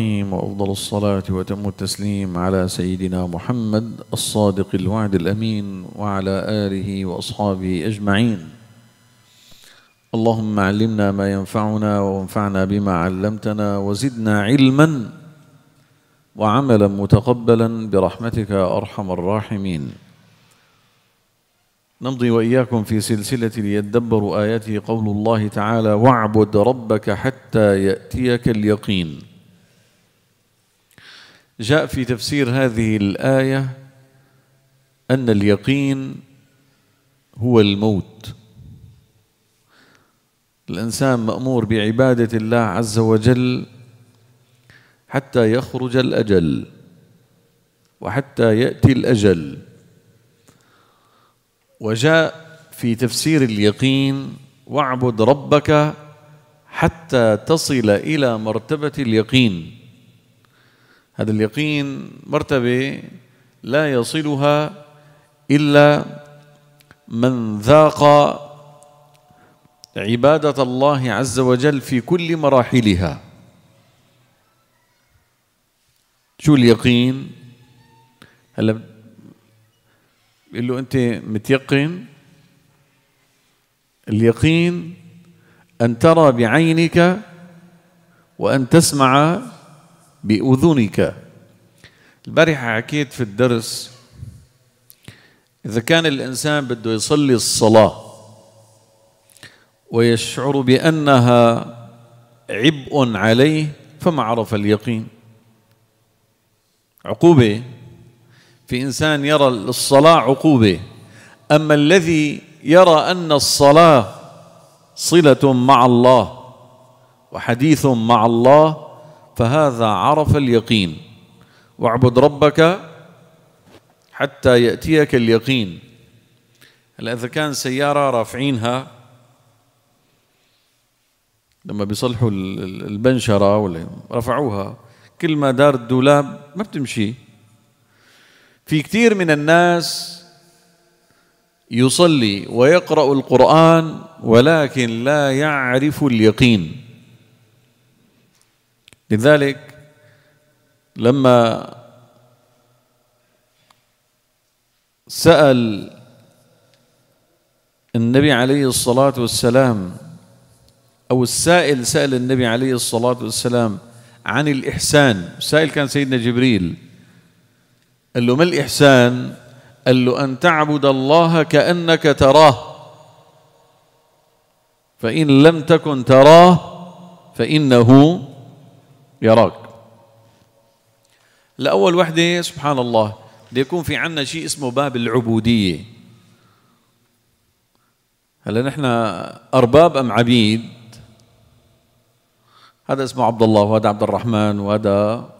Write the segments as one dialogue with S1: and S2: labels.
S1: الرحيم وأفضل الصلاة وتم التسليم على سيدنا محمد الصادق الوعد الأمين وعلى آله وأصحابه أجمعين اللهم علمنا ما ينفعنا وانفعنا بما علمتنا وزدنا علما وعملا متقبلا برحمتك أرحم الراحمين نمضي وإياكم في سلسلة ليدبروا آياته قول الله تعالى واعبد ربك حتى يأتيك اليقين جاء في تفسير هذه الآية أن اليقين هو الموت الإنسان مأمور بعبادة الله عز وجل حتى يخرج الأجل وحتى يأتي الأجل وجاء في تفسير اليقين واعبد ربك حتى تصل إلى مرتبة اليقين هذا اليقين مرتبة لا يصلها إلا من ذاق عبادة الله عز وجل في كل مراحلها شو اليقين هلا بقول له أنت متيقن اليقين أن ترى بعينك وأن تسمع بأذنك البارحة حكيت في الدرس إذا كان الإنسان بده يصلي الصلاة ويشعر بأنها عبء عليه فما عرف اليقين عقوبة في إنسان يرى الصلاة عقوبة أما الذي يرى أن الصلاة صلة مع الله وحديث مع الله فهذا عرف اليقين واعبد ربك حتى يأتيك اليقين هلا إذا كان سيارة رافعينها لما بيصلحوا البنشرة ولا رفعوها كل ما دار الدولاب ما بتمشي في كثير من الناس يصلي ويقرأ القرآن ولكن لا يعرف اليقين لذلك لما سأل النبي عليه الصلاة والسلام أو السائل سأل النبي عليه الصلاة والسلام عن الإحسان السائل كان سيدنا جبريل قال له ما الإحسان قال له أن تعبد الله كأنك تراه فإن لم تكن تراه فإنه يراك لأول وحدة سبحان الله بده يكون في عنا شيء اسمه باب العبودية هلا نحن أرباب أم عبيد هذا اسمه عبد الله وهذا عبد الرحمن وهذا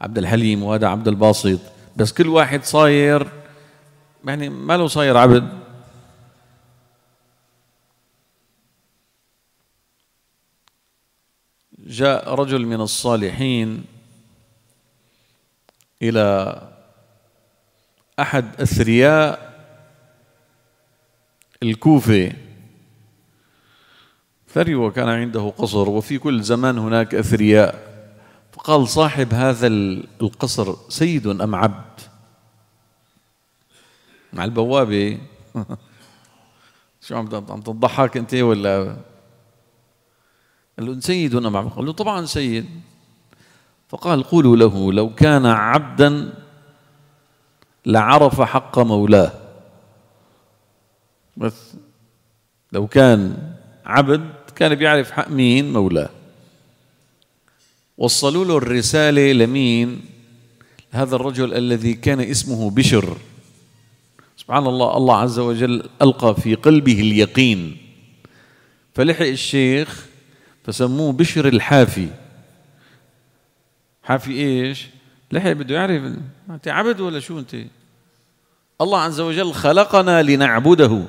S1: عبد الحليم وهذا عبد الباسط بس كل واحد صاير يعني ما له صاير عبد جاء رجل من الصالحين إلى أحد أثرياء الكوفة ثري وكان عنده قصر وفي كل زمان هناك أثرياء فقال صاحب هذا القصر سيد أم عبد مع البوابة شو عم تضحك أنت ولا قال له سيد وأنا معبود قال له طبعا سيد فقال قولوا له لو كان عبدا لعرف حق مولاه بس لو كان عبد كان بيعرف حق مين مولاه وصلوا له الرسالة لمين هذا الرجل الذي كان اسمه بشر سبحان الله الله عز وجل ألقى في قلبه اليقين فلحق الشيخ فسموه بشر الحافي حافي ايش؟ لحي بده يعرف انت عبد ولا شو انت؟ الله عز وجل خلقنا لنعبده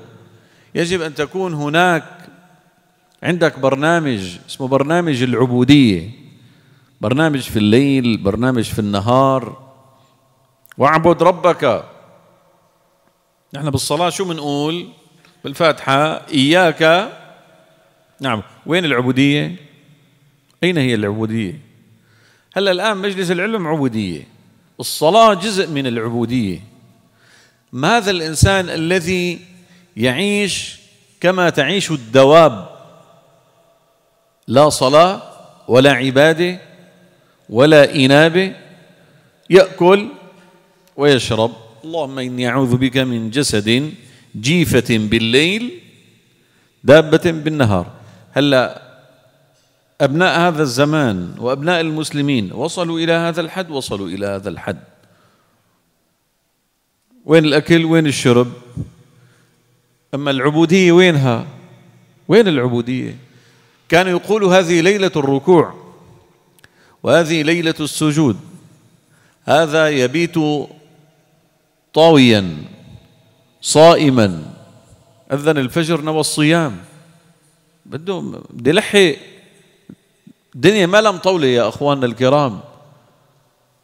S1: يجب ان تكون هناك عندك برنامج اسمه برنامج العبوديه برنامج في الليل برنامج في النهار واعبد ربك نحن بالصلاه شو بنقول بالفاتحه اياك نعم وين العبودية أين هي العبودية هلا الآن مجلس العلم عبودية الصلاة جزء من العبودية ماذا هذا الإنسان الذي يعيش كما تعيش الدواب لا صلاة ولا عبادة ولا إنابة يأكل ويشرب اللهم إني أعوذ بك من جسد جيفة بالليل دابة بالنهار هلا أبناء هذا الزمان وأبناء المسلمين وصلوا إلى هذا الحد وصلوا إلى هذا الحد وين الأكل وين الشرب أما العبودية وينها وين العبودية كان يقول هذه ليلة الركوع وهذه ليلة السجود هذا يبيت طاويا صائما أذن الفجر نوى الصيام بده بده يلحي الدنيا ما لم طول يا أخواننا الكرام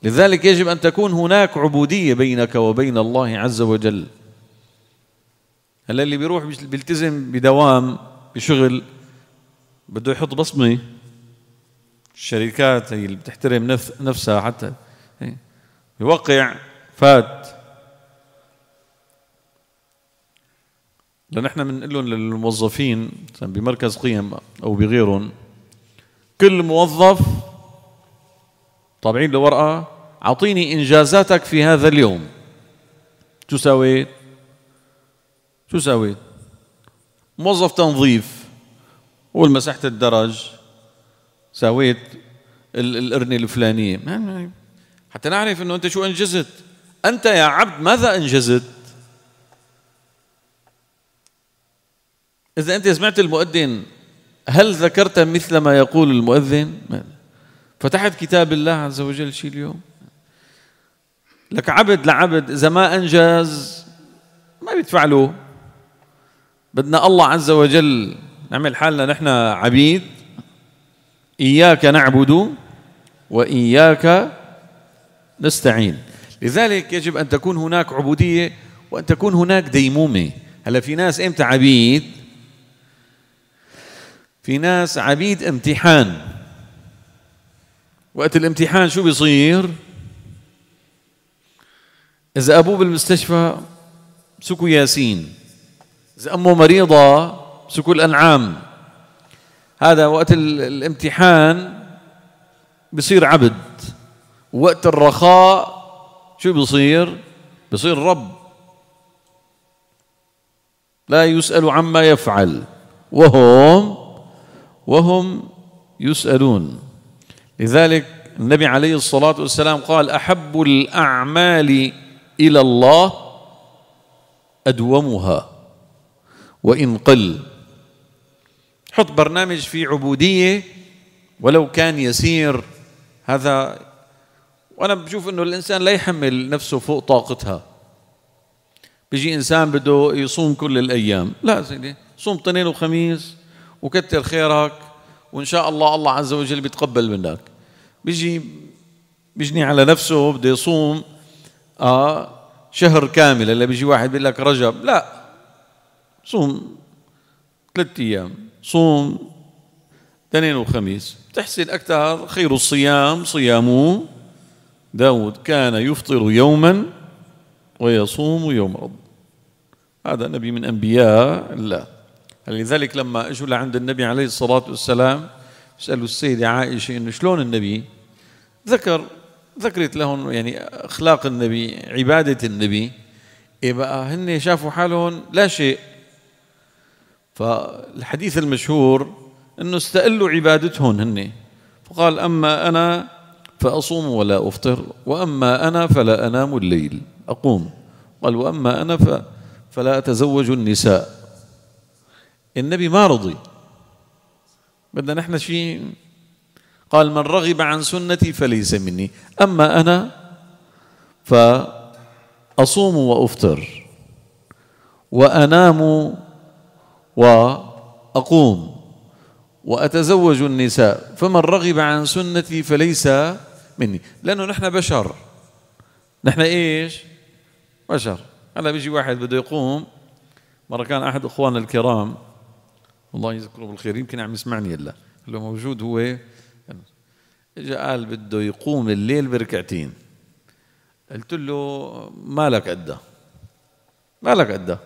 S1: لذلك يجب أن تكون هناك عبودية بينك وبين الله عز وجل هلا اللي بيروح بيلتزم بدوام بشغل بده يحط بصمة الشركات هي اللي بتحترم نفسها حتى يوقع إيه. فات لان احنا بنقول لهم للموظفين بمركز قيم او بغيرهم كل موظف طابعين له ورقه اعطيني انجازاتك في هذا اليوم شو سويت؟ شو سويت؟ موظف تنظيف قول مسحت الدرج سويت القرنه الفلانيه يعني حتى نعرف انه انت شو انجزت انت يا عبد ماذا انجزت؟ إذا أنت سمعت المؤذن هل ذكرت مثل ما يقول المؤذن؟ فتحت كتاب الله عز وجل شيء اليوم لك عبد لعبد إذا ما أنجز ما بيدفع له بدنا الله عز وجل نعمل حالنا نحن عبيد إياك نعبد وإياك نستعين لذلك يجب أن تكون هناك عبودية وأن تكون هناك ديمومة هلا في ناس إمتى عبيد في ناس عبيد امتحان وقت الامتحان شو بيصير إذا أبوه بالمستشفى سكوا ياسين إذا أمه مريضة سكوا الأنعام هذا وقت الامتحان بصير عبد وقت الرخاء شو بصير بصير رب لا يسأل عما يفعل وهم وهم يسألون لذلك النبي عليه الصلاة والسلام قال أحب الأعمال إلى الله أدومها وإن قل حط برنامج في عبودية ولو كان يسير هذا وأنا بشوف أنه الإنسان لا يحمل نفسه فوق طاقتها بيجي إنسان بده يصوم كل الأيام لا سيدي صوم اثنين وخميس وكتر خيرك وان شاء الله الله عز وجل بيتقبل منك بيجي بيجني على نفسه بده يصوم آه شهر كامل اللي بيجي واحد بيقول لك رجب لا صوم ثلاثة ايام صوم اثنين وخميس تحسن اكثر خير الصيام صيام داود كان يفطر يوما ويصوم يوم رب هذا نبي من انبياء الله لذلك لما اجوا لعند النبي عليه الصلاه والسلام سالوا السيده عائشه انه شلون النبي؟ ذكر ذكرت لهم يعني اخلاق النبي عباده النبي يبقى إيه بقى هن شافوا حالهم لا شيء فالحديث المشهور انه استقلوا عبادتهم هن فقال اما انا فاصوم ولا افطر واما انا فلا انام الليل اقوم قال واما انا فلا اتزوج النساء النبي ما رضي بدنا نحن شيء قال من رغب عن سنتي فليس مني أما أنا فأصوم وأفطر وأنام وأقوم وأتزوج النساء فمن رغب عن سنتي فليس مني لأنه نحن بشر نحن إيش بشر هلا بيجي واحد بده يقوم مرة كان أحد أخواننا الكرام الله يذكره بالخير يمكن عم يسمعني هلا لو موجود هو اجى قال بده يقوم الليل بركعتين قلت له مالك قدها مالك قدها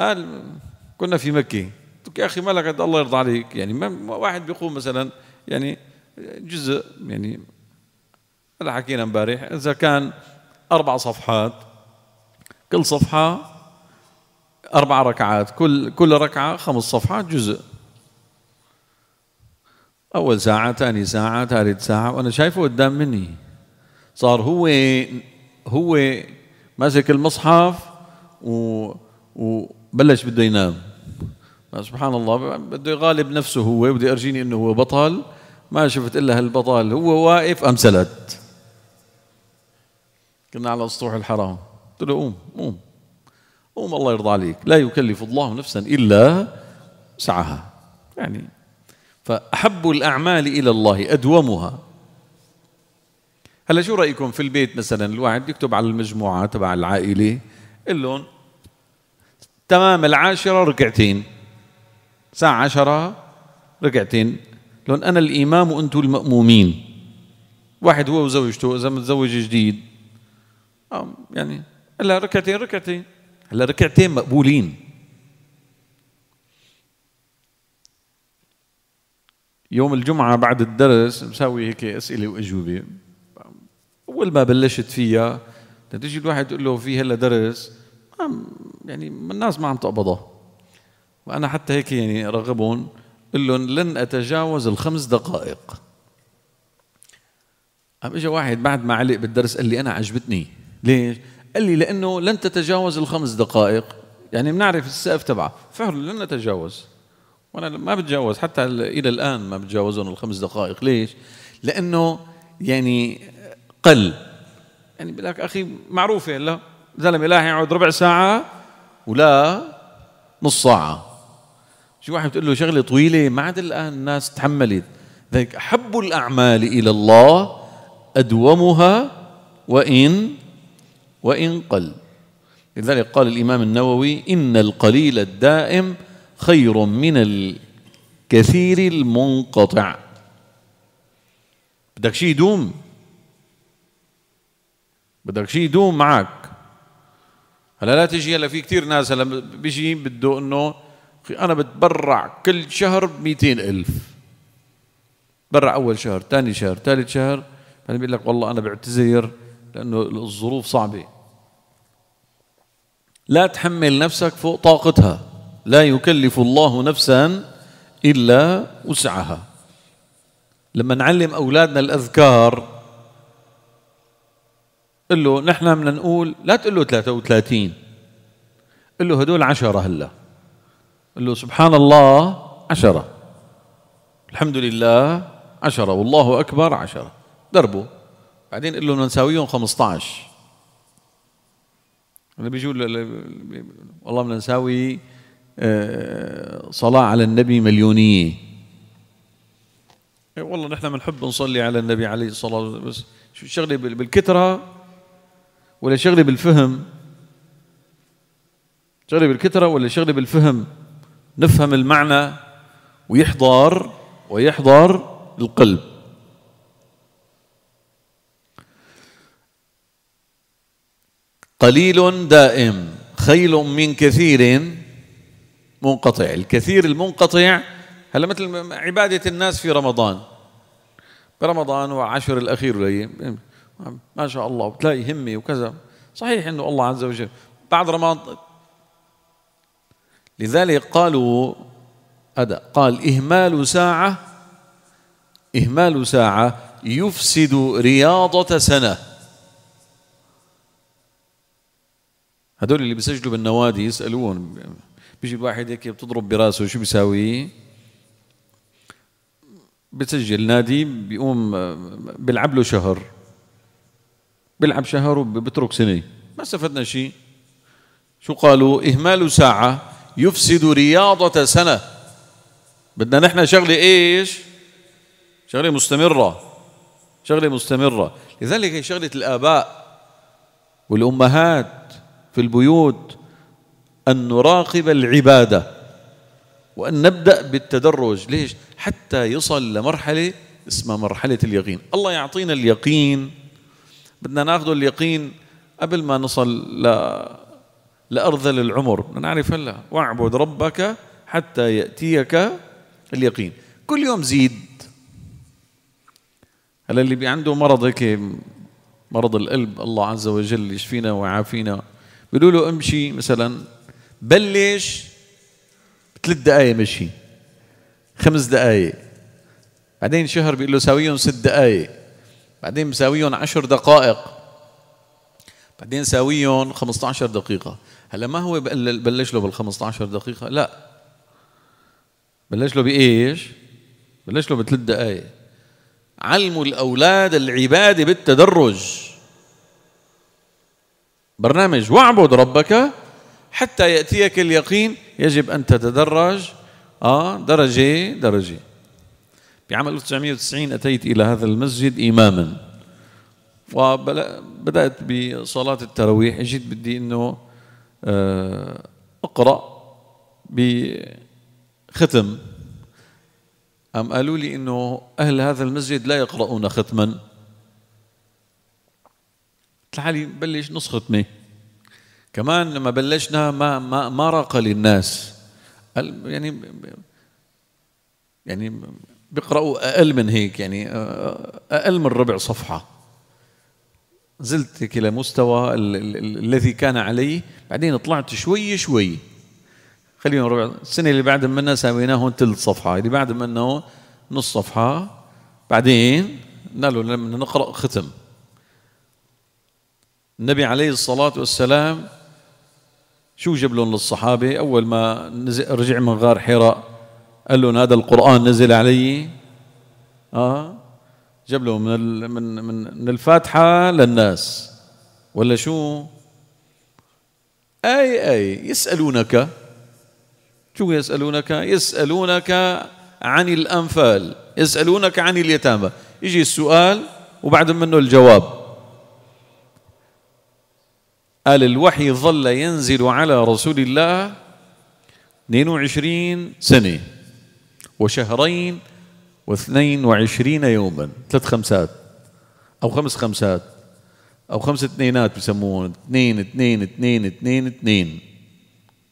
S1: قال كنا في مكه قلت يا اخي مالك قد الله يرضى عليك يعني ما واحد بيقوم مثلا يعني جزء يعني هلا حكينا امبارح اذا كان اربع صفحات كل صفحه أربع ركعات كل كل ركعة خمس صفحات جزء أول ساعة ثاني ساعة ثالث ساعة وأنا شايفه قدام مني صار هو هو ماسك المصحف و وبلش بده ينام سبحان الله بده يغالب نفسه هو بده يرجيني انه هو بطل ما شفت الا هالبطل هو واقف ام سلت كنا على السطوح الحرام قلت له قوم قوم قوم الله يرضى عليك لا يكلف الله نفسا إلا سعها يعني فأحب الأعمال إلى الله أدومها هلا شو رأيكم في البيت مثلا الواحد يكتب على المجموعة تبع العائلة لهم تمام العاشرة ركعتين ساعة عشرة ركعتين لون أنا الإمام وأنتم المأمومين واحد هو وزوجته إذا متزوج جديد يعني إلا ركعتين ركعتين هلا ركعتين مقبولين يوم الجمعة بعد الدرس مساوي هيك أسئلة وأجوبة أول ما بلشت فيها تجي الواحد تقول له في هلا درس يعني الناس ما عم تقبضها وأنا حتى هيك يعني رغبون قل لهم لن أتجاوز الخمس دقائق قام إجا واحد بعد ما علق بالدرس قال لي أنا عجبتني ليش؟ قال لي لانه لن تتجاوز الخمس دقائق يعني بنعرف السقف تبعها فعلا لن نتجاوز وانا ما بتجاوز حتى الى الان ما بتجاوزهم الخمس دقائق ليش لانه يعني قل يعني لك اخي معروفه لا زلمه لا يقعد ربع ساعه ولا نص ساعه شو واحد بتقول له شغله طويله ما عاد الان الناس تحملت ذلك احب الاعمال الى الله ادومها وان وإن قل لذلك قال الإمام النووي إن القليل الدائم خير من الكثير المنقطع بدك شيء يدوم بدك شيء يدوم معك هلا لا تجي هلا في كثير ناس هلا بيجي بده انه انا بتبرع كل شهر ب ألف برع اول شهر ثاني شهر ثالث شهر بعدين بيقول لك والله انا بعتذر لانه الظروف صعبه لا تحمل نفسك فوق طاقتها لا يكلف الله نفسا إلا وسعها لما نعلم أولادنا الأذكار قل له نحن بدنا نقول لا تقول له 33 قل له هدول 10 هلا قل له سبحان الله 10 الحمد لله 10 والله أكبر 10 دربه بعدين قل له بدنا نساويهم 15 اللي بيجوا والله بدنا نساوي آه، صلاة على النبي مليونية إيه، والله نحن بنحب نصلي على النبي عليه الصلاة والسلام بس شو شغلة بالكترة ولا شغلة بالفهم شغلة بالكترة ولا شغلة بالفهم نفهم المعنى ويحضر ويحضر القلب قليل دائم خيل من كثير منقطع الكثير المنقطع هلا مثل عبادة الناس في رمضان برمضان وعشر الأخير ما شاء الله بتلاقي همة وكذا صحيح أنه الله عز وجل بعد رمضان لذلك قالوا أدى قال إهمال ساعة إهمال ساعة يفسد رياضة سنة هدول اللي بيسجلوا بالنوادي يسالون بيجي الواحد هيك بتضرب براسه شو بيساوي بتسجل نادي بيقوم بيلعب له شهر بيلعب شهر وبترك سنه ما استفدنا شيء شو قالوا اهمال ساعه يفسد رياضه سنه بدنا نحن شغله ايش شغله مستمره شغله مستمره لذلك هي شغله الاباء والامهات في البيوت أن نراقب العبادة وأن نبدأ بالتدرج ليش؟ حتى يصل لمرحلة اسمها مرحلة اليقين الله يعطينا اليقين بدنا ناخذ اليقين قبل ما نصل ل... لأرذل العمر نعرف هلا واعبد ربك حتى يأتيك اليقين كل يوم زيد هلا اللي عنده مرض هيك مرض القلب الله عز وجل يشفينا ويعافينا بيقولوا له امشي مثلا بلش ثلاث دقائق مشي خمس دقائق بعدين شهر بيقول له ساويهم ست دقائق بعدين مساويهم عشر دقائق بعدين ساويهم 15 دقيقة هلا ما هو بلش له بال 15 دقيقة لا بلش له بإيش؟ بلش له بثلاث دقائق علموا الأولاد العبادة بالتدرج برنامج واعبد ربك حتى يأتيك اليقين يجب أن تتدرج آه درجة درجة بعام 1990 أتيت إلى هذا المسجد إماما وبدأت بصلاة التراويح جيت بدي أنه آه، أقرأ بختم أم قالوا لي أنه أهل هذا المسجد لا يقرؤون ختما لحالي بلش نسخة مي كمان لما بلشنا ما ما ما راق للناس يعني يعني بيقرأوا أقل من هيك يعني أقل من ربع صفحة نزلت هيك لمستوى الذي كان عليه بعدين طلعت شوي شوي خلينا ربع السنة اللي بعد منها سويناه ثلث صفحة اللي بعد منه نص صفحة بعدين قالوا لما نقرأ ختم النبي عليه الصلاة والسلام شو جاب لهم للصحابة أول ما نزل رجع من غار حراء قال لهم هذا القرآن نزل علي آه جاب لهم من من من, من الفاتحة للناس ولا شو؟ أي أي يسألونك شو يسألونك؟ يسألونك عن الأنفال يسألونك عن اليتامى يجي السؤال وبعد منه الجواب قال الوحي ظل ينزل على رسول الله 22 سنة وشهرين و22 يوما ثلاث خمسات أو خمس خمسات أو خمس اثنينات بسموهم اثنين اثنين اثنين اثنين اثنين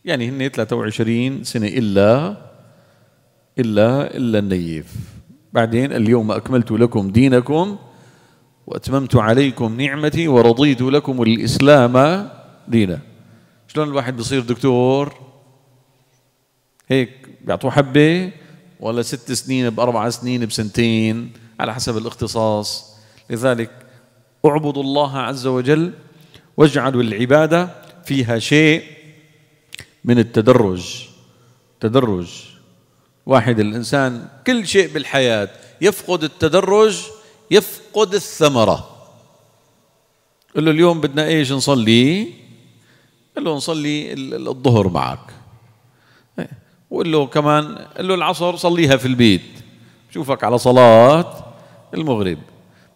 S1: يعني هن 23 سنة إلا إلا إلا النيف بعدين اليوم أكملت لكم دينكم وأتممت عليكم نعمتي ورضيت لكم الإسلام دينا شلون الواحد بصير دكتور هيك بيعطوه حبة ولا ست سنين بأربع سنين بسنتين على حسب الاختصاص لذلك اعبدوا الله عز وجل واجعلوا العبادة فيها شيء من التدرج تدرج واحد الإنسان كل شيء بالحياة يفقد التدرج يفقد الثمرة قال له اليوم بدنا ايش نصلي قال له نصلي الظهر معك إيه. وقال له كمان قال له العصر صليها في البيت شوفك على صلاة المغرب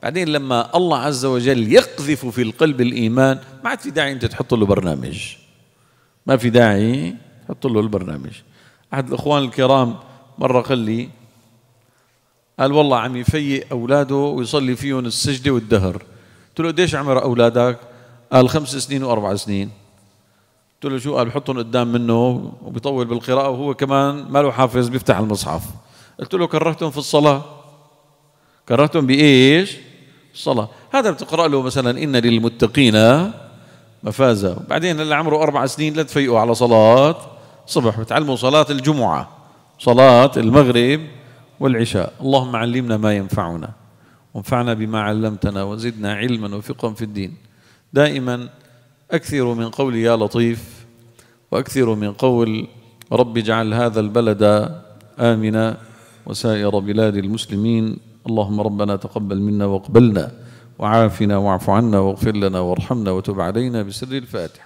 S1: بعدين لما الله عز وجل يقذف في القلب الإيمان ما عاد في داعي أنت تحط له برنامج ما في داعي تحط له البرنامج أحد الإخوان الكرام مرة قال لي قال والله عم يفيق اولاده ويصلي فيهم السجده والدهر قلت له قديش عمر اولادك؟ قال خمس سنين واربع سنين قلت له شو قال بحطهم قدام منه وبيطول بالقراءه وهو كمان ما له حافظ بيفتح المصحف قلت له كرهتهم في الصلاه كرهتهم بايش؟ الصلاه هذا بتقرا له مثلا ان للمتقين مفازه وبعدين اللي عمره اربع سنين لا تفيقوا على صلاه صبح بتعلموا صلاه الجمعه صلاه المغرب والعشاء اللهم علمنا ما ينفعنا وانفعنا بما علمتنا وزدنا علما وفقا في الدين دائما أكثر من قول يا لطيف وأكثر من قول رب اجعل هذا البلد آمنا وسائر بلاد المسلمين اللهم ربنا تقبل منا واقبلنا وعافنا واعف عنا واغفر لنا وارحمنا وتب علينا بسر الفاتحة